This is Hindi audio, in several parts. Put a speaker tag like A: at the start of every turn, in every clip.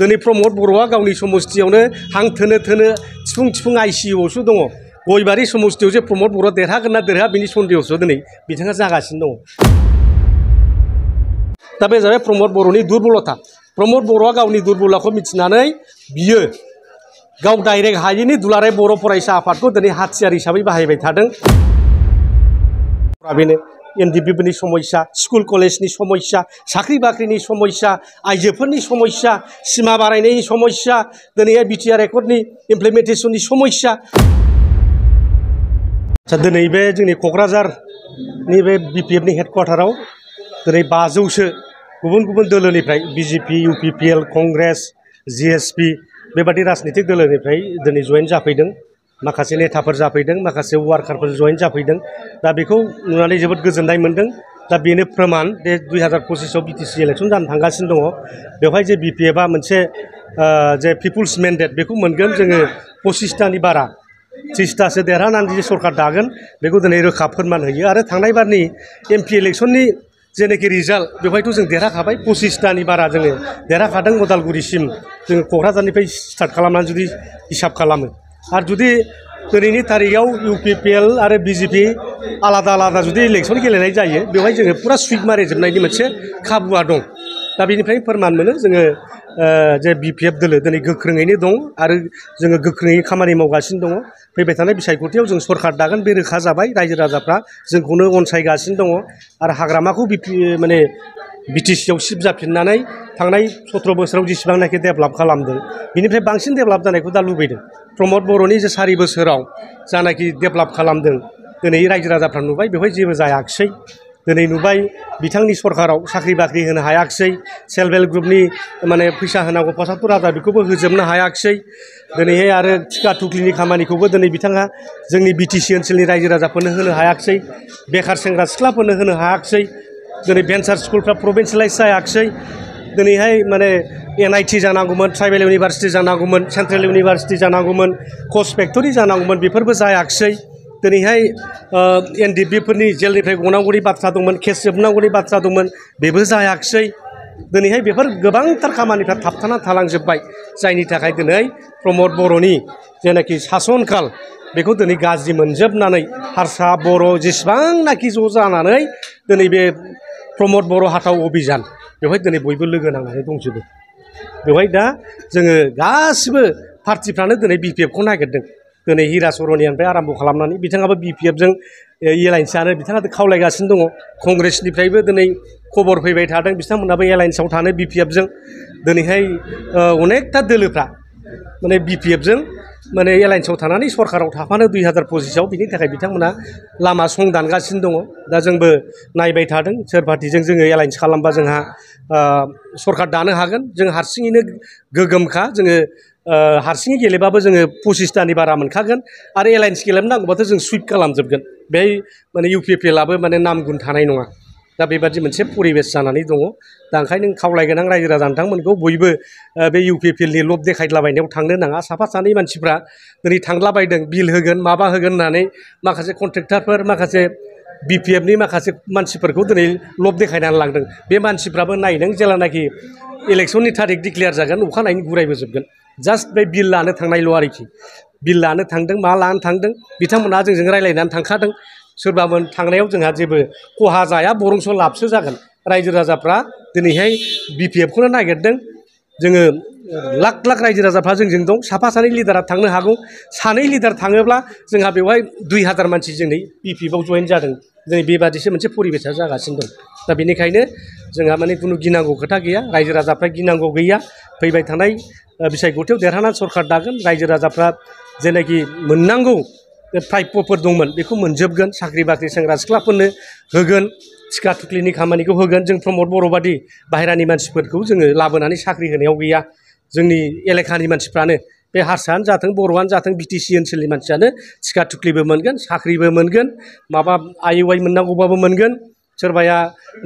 A: दिनै प्रमद बर'आ गावनि समस्थियावनो हां थोनो थोनो थिफुं थिफुं आइसिइउआवसो दङ गयबारि समस्थियाव जे प्रमद बर'आ देरहागोन ना देरहा बिनि सन्देहसो दिनै बिथाङा जागासिनो दङ दा बे जाबाय प्रमद बर'नि दुर्बलता प्रमद बर'आ गावनि दुरबलखौ मिथिनानै बियो गाव डाइरेक्ट हायैनि दुलाराय बर' फरायसा आफादखौ दिनै हाथियार हिसाबै बाहायबाय थादों बेनो एनडिपिफोरनि समस्या स्कुल कलेजनि समस्या साख्रि बाख्रिनि समस्या आइजोफोरनि समस्या सिमा बारायनायनि समस्या दिनैहाय बिटिआर रेकर्डनि इमप्लिमेन्टेसननि समस्या आदसा दिनै बे जोंनि क'क्राझारनि बे बिपिएफनि हेडक्वार्टाराव दिनै बाजौसो गुबुन गुबुन दोलोनिफ्राय बिजेपि इउपिपिएल कंग्रेस जिएसपि बेबादि राजनितिक दोलोनिफ्राय दिनै जयेन जाफैदों माखासे नेताफोर जाफैदों माखासे वार्कारफोर जयेन जाफैदों दा बेखौ नुनानै जोबोद गोजोननाय मोन्दों दा बेनो प्रमान बे दुइ हाजार पसिसाव बि टि सि इलेक्सन जानो थांगासिनो दङ बेवहाय जे बि पि एफआ मोनसे जे पिपुल्स मेन्डेट बेखौ मोनगोन जोङो पसिसतानि बारा त्रिसतासो देरहानानै जे सरकार दागोन बेखौ दिनै रोखा फोरमान होयो आरो थांनाय बारनि एम पि इलेक्सननि जेनाखि रिजाल्ट बेवहायथ' जों देरहाखाबाय पसिसतानि बारा जोङो देरहाखादों उदालगुरिसिम जोङो क'क्राझारनिफ्राय स्टार्ट खालामनानै जुदि हिसाब खालामो और जुदि दिन तारिखआव इउ पी पि एल और बीजेपी जे पि आलादा आलादा जुदि इलेक्सन गेलेनाय जो बेवहाय जोङो फुरा सुइट मारिजोबनायनि खबुआ खाबुआ दं दा बेनिफ्रायनो फोरमान मोनो जोङो जे बि पि एफ दोलो दिनै गोख्रोङैनो दं आरो जोङो गोख्रोङै खामानि मावगासिनो दङ फैबाय थानाय बिसायख'थियाव जों सरकार दागोन बे रोखा जाबाय रायजो राजाफ्रा जोंखौनो अनसायगासिनो दङ आरो हाग्रामाखौ बि माने बि टि सिआव सिप जाफिननानै थांनाय सत्र' बोसोराव जेसेबांनाखि डेभेलप खालामदों बिनिफ्राय बांसिन डेभेलप जानायखौ दा लुबैदों प्रमद बर'नि जे सारि बोसोराव जानाखि डेभेलप खालामदों दिनै रायजो राजाफ्रा नुबाय बेवहाय जेबो जायाखिसै दिनै नुबाय बिथांनि सरकाराव साख्रि बाख्रि होनो हायाखिसै सेल्फ हेल्प ग्रुपनि माने फैसा होनांगौ पसात्तर हाजार बेखौबो होजोबनो हायाखिसै दिनैहाय आरो थिखा थुख्लिनि खामानिखौबो दिनै बिथाङा जोंनि बिटिसि ओनसोलनि रायजो राजाफोरनो होनो हायाखिसै बेखार सेंग्रा सिख्लाफोरनो होनो हायाखिसै दिनै भेन्सार स्कुलफ्रा प्रभिन्सियेलाइज जायाखिसै दिनैहाय माने एनआईटि जानांगौमोन ट्राइबेल इउनिभार्सिटि जानांगौमोन सेन्ट्रेल इउनिभार्सिटि जानांगौमोन कच फेक्टरि जानांगौमोन बेफोरबो जायाखिसै दिनैहाय एनडिपिफोरनि जेलनिफ्राय गनांगौनि बाथ्रा दंमोन केस जोबनांगौनि बाथ्रा दंमोन बेबो जायाखिसै दिनैहाय बेफोर गोबांथार खामानिफ्रा थाबथाना थालांजोब्बाय जायनि थाखाय दिनै प्रमद बर'नि जेनाखि सासनकाल बेखौ दिनै गाज्रि मोनजोबनानै हारसा बर' जेसेबांनाखि ज' जानानै दिनै बे प्रमद बर' हाथाव अभिजान बेवहाय दिनै बयबो लोगो नांनानै दंजोबो बेवहाय दा जोङो गासिबो पार्टिफ्रानो दिनै बिपिएफखौ नागिरदों दिनै हिरा सरनियानिफ्राय आरम्भ खालामनानै बिथाङाबो बिपिएफजों पि एफजों एलायन्सआनो बिथाङा खावलायगासिनो दङ कंग्रेसनिफ्रायबो दिनै खबर फैबाय थादों बिथांमोनहाबो एलायन्सआव थानो बिपिएफजों दिनैहाय अनेकथा दोलोफ्रा माने बिपिएफजों माने एलायन्सआव थानानै सरकाराव थाफानो दुई हाजार पसिसाव बिनि थाखाय बिथांमोना लामा संदानगासिनो दङ दा जोंबो नायबाय थादों सोर पार्टिजों जोङो एलायन्स खालामबा जोंहा सरकार दानो हागोन जों हारसिङैनो गोगोमखा जोङो हारसिङै गेलेबाबो जोङो पसिसतानि बारा मोनखागोन आरो एलायन्स गेलेनो नांगौबाथ' जों सुइप खालामजोबगोन बेहाय माने इउ पि पि एलाबो माने नाम गुन थानाय नङा दा बेबादि मोनसे परिबेस जानानै दङ दा ओंखायनो खावलाय गोनां रायजो राजा नोंथांमोनखौ बयबो बे इउ पि पि एल नि लब देखायलाबायनायाव थांनो नाङा साफा सानै मानसिफ्रा दिनै थांलाबायदों बिल होगोन माबा होगोन होननानै माखासे कन्ट्रेक्टारफोर माखासे बि पि एफ नि माखासे मानसिफोरखौ दिनै लब देखायनानै लांदों बे मानसिफ्राबो नायदों जेलानाखि इलेक्सननि थारिख डिक्लेयार जागोन गुरायबो जोबगोन जास्ट बे बिल लानो थांनायल' आरोखि बिल लानो थांदों मा लानो थांदों बिथांमोनहा जोंजों रायलायनानै थांखादों सोरबामोन थांनायाव जोंहा जेबो खहा जाया बरंस' लाबसो जागोन रायजो राजाफ्रा दिनैहाय बि पि एफखौनो नागिरदों जोङो लाख लाख रायजो राजाफ्रा जोंजों दं साफा सानै लिडारा थांनो हागौ सानै लिडार थाङोब्ला जोंहा बेवहाय दुइ हाजार मानसि जोंनि बि पि एफआव जयेन जादों दिनै बेबादिसो मोनसे परिबेसा जागासिनो दं दा बेनिखायनो जोंहा माने खुनु गिनांगौ खोथा गैया रायजो राजाफ्रा गिनांगौ गैया फैबाय थानाय बिसायख'थियाव देरहानानै सरकार दागोन रायजो राजाफ्रा जेनाखि मोननांगौ प्राप्यफोर दंमोन बेखौ मोनजोबगोन साख्रि बाख्रि सेंग्रा सिख्लाफोरनो होगोन थिखा थुख्लिनि खामानिखौ होगोन जों प्रमद बर'बादि बाहेरानि मानसिफोरखौ जोङो लाबोनानै साख्रि होनायाव गैया जोंनि एलेखानि मानसिफ्रानो बे हारसायानो जाथों बर'आनो जाथों बि टि सि ओनसोलनि मानसियानो थिखा थुख्लिबो मोनगोन साख्रिबो मोनगोन माबा आइ वाइ मोननांगौबाबो मोनगोन सोरबाया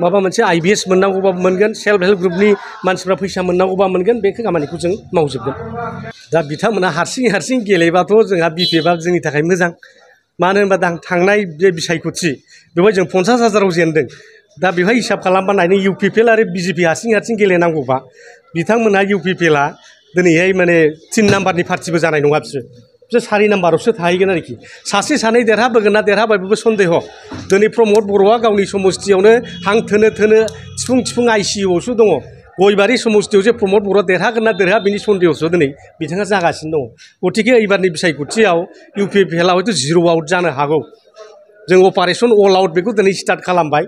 A: माबा मोनसे आइ बि एस मोननांगौबा मोनगोन सेल्फ हेल्प ग्रुपनि मानसिफ्रा फैसा मोननांगौबा मोनगोन बे खामानिखौ जों मावजोबगोन दा बिथांमोना हारसिं हारसिं गेलेबाथ' जोंहा बि पि एफआ जोंनि थाखाय मोजां मानो होनबा दां थांनाय बे बिसायख'थि बेवहाय जों पन्सास हाजाराव जेनदों दा बेवहाय हिसाब खालामबा नायनो इउ पि पि एल आरो बि जे पि हारसिं हारसिं गेलेनांगौबा बिथांमोनहा इउ पि पि एलआ दिनैहाय माने तिन नाम्बारनि पार्टिबो जानाय नङा बिसोरो बे सारि नाम्बारावसो थाहैगोन आरोखि सासे सानै देरहाबोगोन ना देरहाबायबो सन्देह दिनै प्रमद बर'आ गावनि समस्थियावनो हां थोनो थोनो थिफुं थिफुं इउआवसो दङ गयबारि समस्थियाव जे प्रमद बर'आ देरहागोन ना देरहा बिनि सन्देहसो दिनै बिथाङा जागासिनो दङ गतिके एबारनि बिसायख'थियाव इउ पि पि आ हयथ' जिर' आउट जानो हागौ जों अपारेशन अल आउट बेखौ दिनै स्टार्ट खालामबाय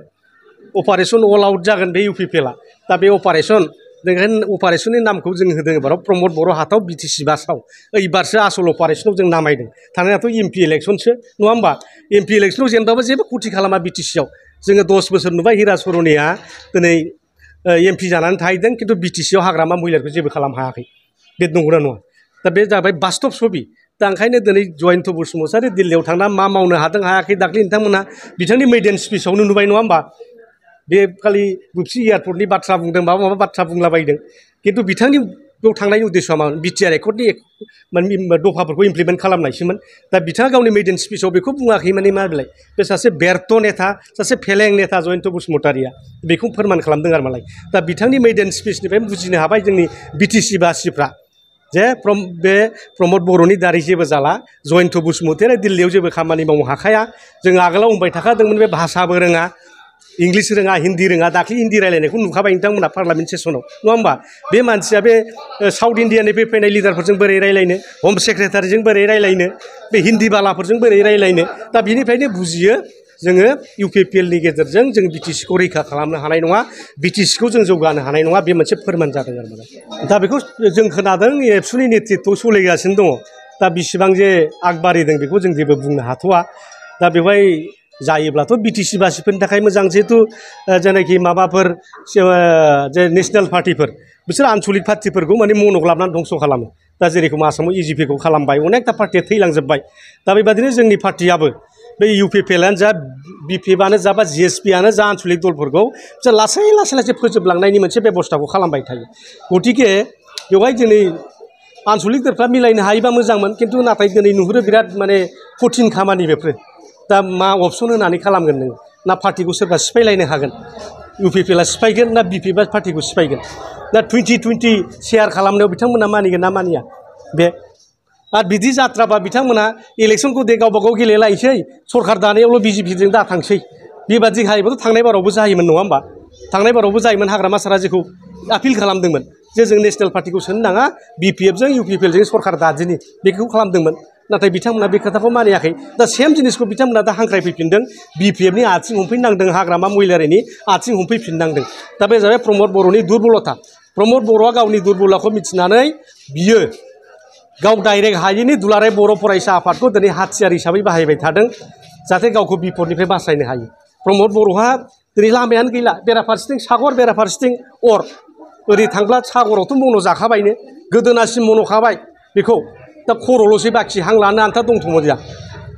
A: अपारेशन अल आउट जागोन बे इउ पि पि एल आ दा बे अपारेशन जों अपारेशननि नामखौ जों होदों एबाराव प्रमद बर' हाथाव बि टि सि बासआव ओइबारसो आसल अपारेशनाव जों नामायदों थानायाथ' एम पि इलेक्सनसो नङा होमबा एम पि इलेक्सनाव जेनबाबो जेबो खथि खालामा बि टि सिआव जोङो दस बोसोर नुबाय हिरासरनिया दिनै एम पि जानानै थाहैदों खिन्थु बि टि सिआव हाग्रामा महिलाखौ जेबो खालामनो हायाखै बे नंगौना नङा दा बे जाबाय बास्तब सबि दा ओंखायनो दिनै जयन्त बसुमतारी दिल्लीयाव थांना मा मावनो हादों हायाखै दाख्लि नोंथांमोना बिथांनि मैदेन स्पिचआवनो नुबाय नङा होमबा बे खालि रुपसि एयारपर्टनि बाथ्रा बुंदों माबा माबा बाथ्रा बुंलाबायदों खिन्थु बिथांनि बेयाव थांनायनि उद्देश्यआ मा बिटिआर एकर्डनि माने दफाफोरखौ इमप्लिमेन्ट खालामनायसोमोन दा बिथाङा गावनि मेडिन स्पिचआव बेखौ बुङाखै माने मा बेलाय बे सासे बेर्थ नेता सासे फेलें नेता जयन्त बसुमतारिया बेखौ फोरमान खालामदों आरो मालाय दा बिथांनि मेडिन स्पिचनिफ्राय बुजिनो हाबाय जोंनि बिटिसि बासिफ्रा जे प्रम बे प्रमद बर'नि दारै जेबो जाला जयन्त बसुमतारिया दिल्लीयाव जेबो खामानि मावनो हाखाया जों आगोलाव बुंबाय थाखादोंमोन बे भाषाबो रोङा इंग्लिश रोङा हिंदी रोङा दाख्लि हिंदी रायलायनायखौ नुखाबाय नोंथांमोना पार्लामेन्ट सेसनाव नङा होमबा बे मानसिया बे साउथ इन्डियानिफ्राय फैनाय लिडारफोरजों बोरै रायलायनो हम सेक्रेटारिजों बोरै रायलायनो बे हिन्दी बालाफोरजों बोरै रायलायनो दा बिनिफ्रायनो बुजियो जोङो इउ पि पि नि गेजेरजों जों बि टि सि खौ रैखा खालामनो हानाय नङा बि टि सि खौ जों जौगानो हानाय नङा बे मोनसे फोरमान जादों आरो माने दा बेखौ जों खोनादों एबसुनि नेतृत्व सोलिगासिनो दङ दा बिसिबां जे आगबारिदों बेखौ जों जेबो बुंनो हाथ'वा दा बेवहाय जायोब्लाथ' बि टि सि बासिफोरनि थाखाय मोजां जिहेतु जेनाखि माबाफोर जे नेसनेल पार्टिफोर बिसोर आन्सलिक पार्टिफोरखौ माने मन'ग्लाबनानै धंस' खालामो दा जेरेखम आसामाव इउ e जि पिखौ खालामबाय अनेकथा पार्टिया थैलांजोब्बाय दा बेबादिनो जोंनि पार्टियाबो बे इउ पि पि एलआनो जा बि पि एफआनो जा बा जि एस पिआनो जा आन्सलिक दलफोरखौ बिसोर लासै लासै लासै फोजोबलांनायनि मोनसे बेब'स्थाखौ खालामबाय थायो गतिके बेवहाय दिनै आन्सलिक दलफ्रा मिलायनो हायोबा मोजांमोन खिन्थु नाथाय दिनै नुहुरो बिराद माने कठिन खामानि बेफोरो दा मा अपसन होनानै खालामगोन नों ना पार्टिखौ सोरबा सिफायलायनो हागोन इउ पि पि एलआ सिफायगोन ना बि पि एफआ पार्टिखौ सिफायगोन दा टुवेन्टि टुवेन्टि सेयार खालामनायाव बिथांमोना मानिगोन ना मानिया बे आरो बिदि जाथ्राबा बिथांमोना इलेक्सनखौ दे गावबा गाव गेलेलायसै सरकार दानायावल' बि जे पिजों दाथांसै बेबादि जायोबाथ' थांनाय बारावबो जायोमोन नङा होमबा थांनाय बारावबो जायोमोन हाग्रामा सारा जेखौ आपिल खालामदोंमोन जे जों नेसनेल पार्टिखौ सोनो नाङा बि पि एफजों इउ पि पि एलजों सरकार दादिनि बेखौ खालामदोंमोन नाथाय बिथांमोना बे खोथाखौ मानियाखै दा सेम जिनिसखौ बिथांमोना दा हांख्रायफैफिनदों बि आथिं हमफैनांदों हाग्रामा मुलियारिनि आथिं हमफैफिननांदों दा बे जाबाय प्रमद बर'नि दुरबलता प्रमद बर'आ गावनि दुरबलाखौ मिथिनानै बियो गाव डाइरेक्ट हायैनि दुलाराय बर' फरायसा आफादखौ दिनै हाथियार हिसाबै बाहायबाय थादों जाहाथे गावखौ बिपदनिफ्राय बासायनो हायो प्रमद बर'हा दिनै लामायानो गैला बेराफारसेथिं सागर बेराफारसेथिं अर ओरै थांब्ला सागरावथ' मन' जाखाबायनो गोदोनासिम मन'खाबाय बेखौ दा खर'ल'सै बाखि हां लानो आन्था दंथ'मोन जोंहा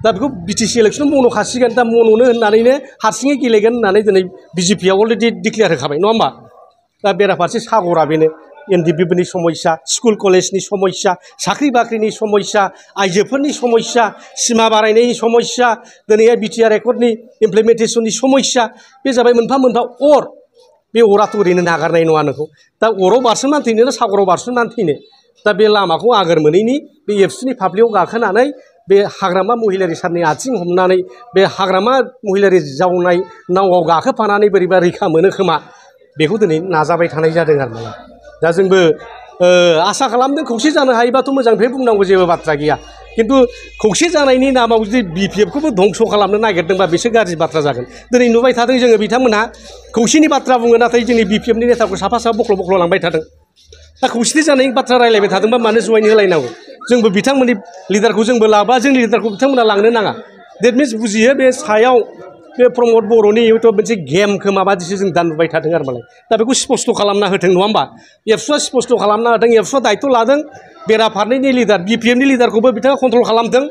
A: दा बेखौ बि बिटिसि इलेक्सनाव मन' खासिगोन दा मन'नो होननानैनो हारसिङै गेलेगोन होननानै दिनै बि बिजेपियाव अलरेडि डिक्लेयार होखाबाय नङा होमबा दा बेराफारसे सागरा बेनो एन डि पि एनडिपिफोरनि समयसा स्कुल कलेजनि समयसा साख्रि बाख्रिनि समयसा आइजोफोरनि समयसा सिमा बारायनायनि समस्या दिनैहाय बि टि आर रेकर्डनि इमप्लिमेन्टेसननि समस्या बे जाबाय मोनफा मोनफा अर बे अराथ' ओरैनो नागारनाय नङा नोंखौ दा अराव बारसोमनानै थैनो ना सागराव बारसोमनानै थैनो दा बे लामाखौ आगोर मोनैनि बे एबसुनि फाफ्लियाव गाखोनानै बे हाग्रामा महिलारि सारनि आथिं हमनानै बे हाग्रामा महिलारि जावनाय नावआव गाखोफानानै बोरैबा रैखा मोनो खोमा बेखौ दिनै नाजाबाय थानाय जादों आरो ना दा जोंबो आसा खालामदों खौसे जानो हायोबाथ' मोजां बे बुंनांगौ जेबो बाथ्रा गैया खिन्थु खौसे जानायनि नामाव जुदि बि पि एफखौबो धंस' खालामनो नागिरदोंबा बेसो गाज्रि बाथ्रा जागोन दिनै नुबाय थादों जोङो बिथांमोनहा खौसेनि बाथ्रा बुङो नाथाय जोंनि बि पि एफनि नेताखौ साफा साफा बख्ल' बख्ल' लांबाय थादों दा खौसेथि जानायनि बाथ्रा रायज्लायबाय थादोंबा मानो जयन होलायनांगौ जोंबो बिथांमोननि लिडारखौ जोंबो लाबा जोंनि लिडारखौ बिथांमोना लांनो नाङा देट मिन्स बुजियो बे सायाव बे प्रमद बर'नि हयथ' मोनसे गेमखौ माबादिसो जों दानबोबाय थादों आरो मालाय दा बेखौ स्पस्त' खालामना होथों नङा होमबा एबसुआ स्पस्त' खालामना होथों एबसुआ दायथ' लादों बेरा फारनैनि लिडार बि पि एमनि लिडारखौबो बिथाङा कन्ट्रल खालामदों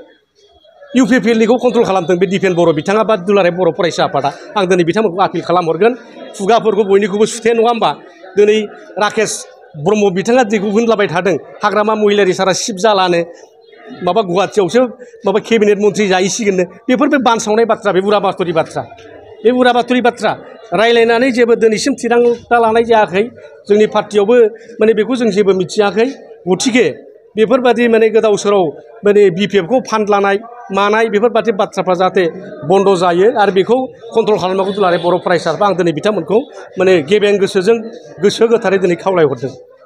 A: इउ पि पि एलनिखौ कन्ट्रल खालामदों बे डिपेन बर' बिथाङा बा दुलाराय बर' फरायसा आफादा आं दिनै बिथांमोनखौ आपिल खालामहरगोन खुगाफोरखौ बयनिखौबो सुथे नङा होमबा दिनै राकेश ब्रह्म बिथाङा दैखौ होनलाबाय थादों हाग्रामा महिलारि सारा सिफ जालानो माबा गुवाहाटियावसो माबा केबिनेट मन्थ्रि जाहैसिगोननो बेफोर बे बानसावनाय बाथ्रा बे उरा बाथ'रि बाथ्रा बे उरा बाथ'रि बाथ्रा रायलायनानै जेबो दिनैसिम थिरांथा लानाय जायाखै जोंनि पार्टियावबो माने बेखौ जों जेबो मिथियाखै गथिखे बेफोरबादि माने गोदाव सोराव माने बि पि एफखौ फान्ड मानाय बेफोरबादि बाथ्राफ्रा जाहाथे बन्द' जायो आरो बेखौ कन्ट्रल खालामनांगौ दुलाराय बर' फरायसाफ्रा आं दिनै बिथांमोनखौ माने गेबें गोसोजों गोसो गोथारै दिनै खावलायहरदों